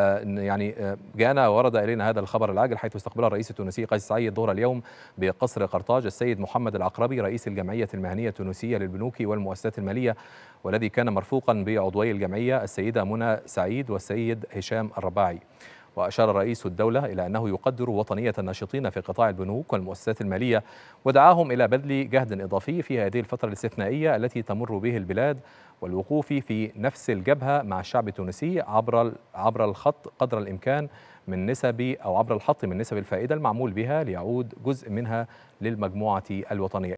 آه، يعني آه، جانا ورد الينا هذا الخبر العاجل حيث استقبل الرئيس التونسي قيس سعيد ظهر اليوم بقصر قرطاج السيد محمد العقربي رئيس الجمعيه المهنيه التونسيه للبنوك والمؤسسات الماليه والذي كان مرفوقا بعضوي الجمعيه السيده منى سعيد والسيد هشام الرباعي وأشار رئيس الدولة إلى أنه يقدر وطنية الناشطين في قطاع البنوك والمؤسسات المالية ودعاهم إلى بذل جهد إضافي في هذه الفترة الاستثنائية التي تمر به البلاد والوقوف في نفس الجبهة مع الشعب التونسي عبر عبر الخط قدر الإمكان من نسب أو عبر الحط من نسب الفائدة المعمول بها ليعود جزء منها للمجموعة الوطنية